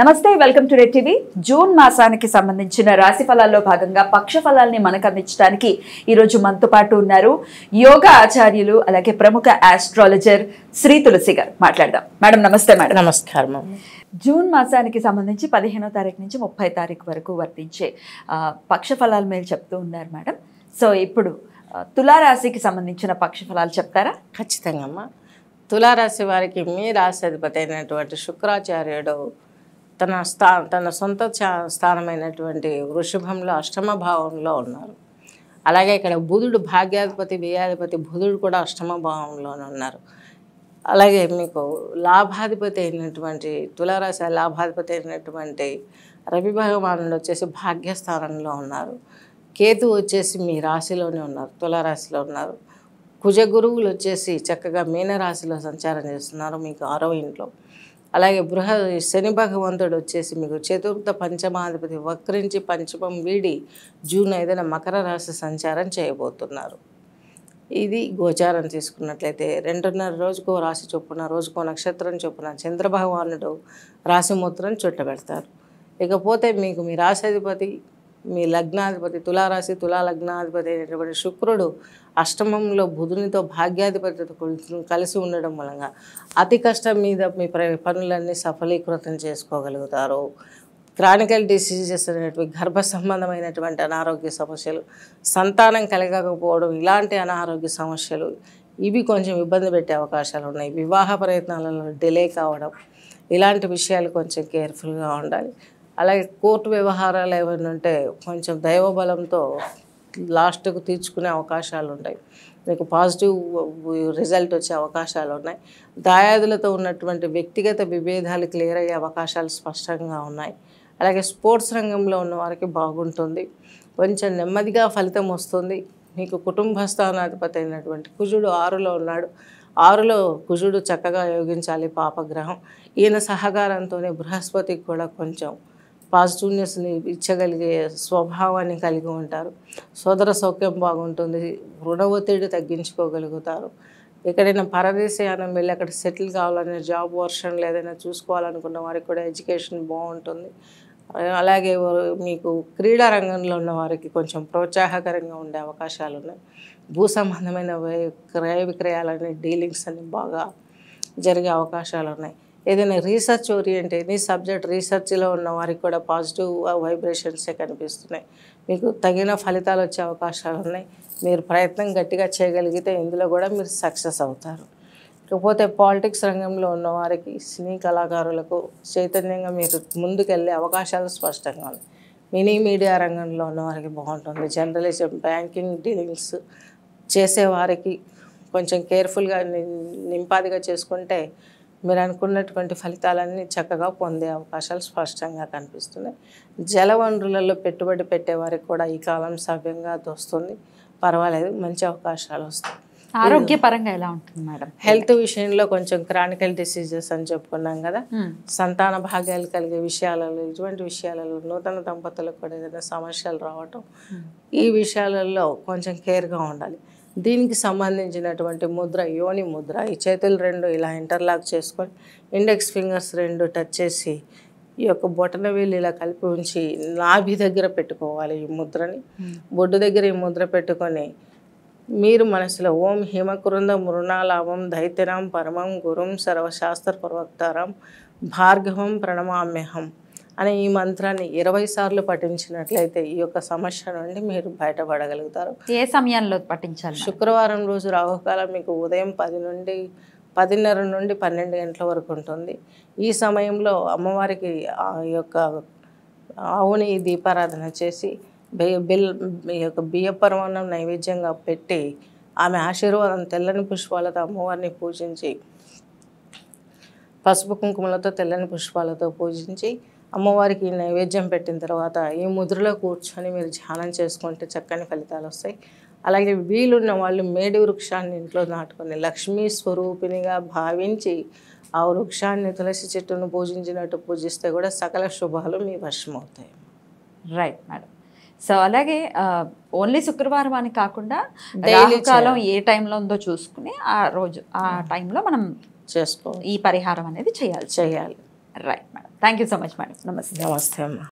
నమస్తే welcome to red TV June మాసానికి సంబంధించిన రాశి ఫలాల్లో భాగంగా పక్ష ఫలాల్ని మనకు అందించడానికి ఈరోజు మనతో పాటు ఉన్నారు యోగ ఆచార్యులు అలాగే ప్రముఖ ఆస్ట్రాలజర్ శ్రీ తులసి గారు మాట్లాడదాం మేడం నమస్తే మేడం నమస్కారం జూన్ మాసానికి సంబంధించి పదిహేనో తారీఖు నుంచి ముప్పై తారీఖు వరకు వర్తించే పక్ష ఫలాల మీద చెప్తూ ఉన్నారు మేడం సో ఇప్పుడు తులారాశికి సంబంధించిన పక్ష ఫలాలు చెప్తారా ఖచ్చితంగా అమ్మా తులారాశి వారికి మీ రాశి అధిపతి అయినటువంటి శుక్రాచార్యుడు తన స్థా తన సొంత స్థానమైనటువంటి వృషభంలో అష్టమ భావంలో ఉన్నారు అలాగే ఇక్కడ బుధుడు భాగ్యాధిపతి వ్యయాధిపతి బుధుడు కూడా అష్టమ భావంలోనే ఉన్నారు అలాగే మీకు లాభాధిపతి అయినటువంటి తులారాశి లాభాధిపతి అయినటువంటి రవి భగవానుడు వచ్చేసి భాగ్యస్థానంలో ఉన్నారు కేతు వచ్చేసి మీ రాశిలోనే ఉన్నారు తులారాశిలో ఉన్నారు కుజ గురువులు వచ్చేసి చక్కగా మీనరాశిలో సంచారం చేస్తున్నారు మీకు ఆరో ఇంట్లో అలాగే బృహ శని భగవంతుడు వచ్చేసి మీకు చతుర్థ పంచమాధిపతి వక్రించి పంచమం వీడి జూన్ ఐదున మకర రాశి సంచారం చేయబోతున్నారు ఇది గోచారం తీసుకున్నట్లయితే రెండున్నర రోజుకో రాశి చొప్పున రోజుకో నక్షత్రం చొప్పున చంద్రభగవానుడు రాశిమూత్రం చుట్టబెడతారు ఇకపోతే మీకు మీ రాశాధిపతి మీ లగ్నాధిపతి తులారాశి తులా లగ్నాధిపతి అయినటువంటి శుక్రుడు అష్టమంలో బుధునితో భాగ్యాధిపతితో కలిసి ఉండడం వలన అతి కష్టం మీద మీ పనులన్నీ సఫలీకృతం చేసుకోగలుగుతారు క్రానికల్ డిసీజెస్ అనేటువంటి గర్భ సంబంధమైనటువంటి అనారోగ్య సమస్యలు సంతానం కలగకపోవడం ఇలాంటి అనారోగ్య సమస్యలు ఇవి కొంచెం ఇబ్బంది పెట్టే అవకాశాలు ఉన్నాయి వివాహ ప్రయత్నాలలో డిలే కావడం ఇలాంటి విషయాలు కొంచెం కేర్ఫుల్గా ఉండాలి అలాగే కోర్టు వ్యవహారాలు ఏమైనా ఉంటే కొంచెం దైవబలంతో లాస్ట్కు తీర్చుకునే అవకాశాలు ఉంటాయి మీకు పాజిటివ్ రిజల్ట్ వచ్చే అవకాశాలు ఉన్నాయి దాయాదులతో ఉన్నటువంటి వ్యక్తిగత విభేదాలు క్లియర్ అయ్యే అవకాశాలు స్పష్టంగా ఉన్నాయి అలాగే స్పోర్ట్స్ రంగంలో ఉన్న వారికి బాగుంటుంది కొంచెం నెమ్మదిగా ఫలితం వస్తుంది మీకు కుటుంబ స్థానాధిపతి అయినటువంటి కుజుడు ఆరులో ఉన్నాడు ఆరులో కుజుడు చక్కగా యోగించాలి పాపగ్రహం ఈయన సహకారంతోనే బృహస్పతికి కూడా కొంచెం పాజిటివ్నెస్ని ఇచ్చగలిగే స్వభావాన్ని కలిగి ఉంటారు సోదర సౌఖ్యం బాగుంటుంది రుణ ఒత్తిడి తగ్గించుకోగలుగుతారు ఎక్కడైనా పరదేశయానం వెళ్ళి అక్కడ సెటిల్ కావాలనే జాబ్ వర్షన్ ఏదైనా చూసుకోవాలనుకున్న వారికి కూడా ఎడ్యుకేషన్ బాగుంటుంది అలాగే మీకు క్రీడా రంగంలో ఉన్న వారికి కొంచెం ప్రోత్సాహకరంగా ఉండే అవకాశాలు ఉన్నాయి భూ సంబంధమైన క్రయ విక్రయాలనే డీలింగ్స్ అన్ని బాగా జరిగే అవకాశాలు ఉన్నాయి ఏదైనా రీసెర్చ్ ఓరియంట్ ఎనీ సబ్జెక్ట్ రీసెర్చ్లో ఉన్న వారికి కూడా పాజిటివ్ వైబ్రేషన్సే కనిపిస్తున్నాయి మీకు తగిన ఫలితాలు వచ్చే అవకాశాలు ఉన్నాయి మీరు ప్రయత్నం గట్టిగా చేయగలిగితే ఇందులో కూడా మీరు సక్సెస్ అవుతారు ఇకపోతే పాలిటిక్స్ రంగంలో ఉన్న వారికి సినీ కళాకారులకు చైతన్యంగా మీరు ముందుకెళ్ళే అవకాశాలు స్పష్టంగా ఉన్నాయి మినీ మీడియా రంగంలో ఉన్నవారికి బాగుంటుంది జర్నలిజం బ్యాంకింగ్ డీలింగ్స్ చేసేవారికి కొంచెం కేర్ఫుల్గా నింపాదిగా చేసుకుంటే మీరు అనుకున్నటువంటి ఫలితాలన్నీ చక్కగా పొందే అవకాశాలు స్పష్టంగా కనిపిస్తున్నాయి జలవనరులలో పెట్టుబడి పెట్టేవారికి కూడా ఈ కాలం సవ్యంగా దొస్తుంది పర్వాలేదు మంచి అవకాశాలు వస్తాయి ఆరోగ్యపరంగా ఎలా ఉంటుంది మేడం హెల్త్ విషయంలో కొంచెం క్రానికల్ డిసీజెస్ అని చెప్పుకున్నాం కదా సంతాన భాగ్యాలు కలిగే విషయాలలో ఇటువంటి విషయాలలో నూతన దంపతులకు కూడా ఏదైనా సమస్యలు రావటం ఈ విషయాలలో కొంచెం కేర్గా ఉండాలి దీనికి సంబంధించినటువంటి ముద్ర యోని ముద్ర ఈ చేతులు రెండు ఇలా ఇంటర్లాక్ చేసుకొని ఇండెక్స్ ఫింగర్స్ రెండు టచ్ చేసి ఈ యొక్క బొటన వీళ్ళు ఇలా కలిపి ఉంచి నాభి దగ్గర పెట్టుకోవాలి ఈ ముద్రని hmm. బొడ్డు దగ్గర ఈ ముద్ర పెట్టుకొని మీరు మనసులో ఓం హిమకృంద మృణాలాభం దైత్యరాం పరమం గురుం సర్వశాస్త్ర ప్రవక్తారం భార్గవం ప్రణమామ్యహం అనే ఈ మంత్రాన్ని ఇరవై సార్లు పఠించినట్లయితే ఈ యొక్క సమస్య నుండి మీరు బయటపడగలుగుతారు ఏ సమయంలో పఠించాలి శుక్రవారం రోజు రాహుకాలం మీకు ఉదయం పది నుండి పదిన్నర నుండి పన్నెండు గంటల వరకు ఉంటుంది ఈ సమయంలో అమ్మవారికి ఆ యొక్క ఆవుని దీపారాధన చేసి బిల్ ఈ యొక్క బియ్యపరమాన్నం నైవేద్యంగా పెట్టి ఆమె ఆశీర్వాదం తెల్లని పుష్పాలతో అమ్మవారిని పూజించి పసుపు కుంకుమలతో తెల్లని పుష్పాలతో పూజించి అమ్మవారికి నైవేద్యం పెట్టిన తర్వాత ఈ ముద్రలో కూర్చొని మీరు ధ్యానం చేసుకుంటే చక్కని ఫలితాలు వస్తాయి అలాగే వీలున్న వాళ్ళు మేడి వృక్షాన్ని ఇంట్లో నాటుకొని లక్ష్మీ స్వరూపిణిగా భావించి ఆ వృక్షాన్ని తులసి చెట్టును పూజించినట్టు పూజిస్తే కూడా సకల శుభాలు మీ అవుతాయి రైట్ మేడం సో అలాగే ఓన్లీ శుక్రవారం అని కాకుండా కాలం ఏ టైంలో ఉందో చూసుకుని ఆ రోజు ఆ hmm. టైంలో మనం చేసుకో ఈ పరిహారం అనేది చేయాలి చేయాలి Right, ma'am. Thank you so much, ma'am. Namaste. Namaste,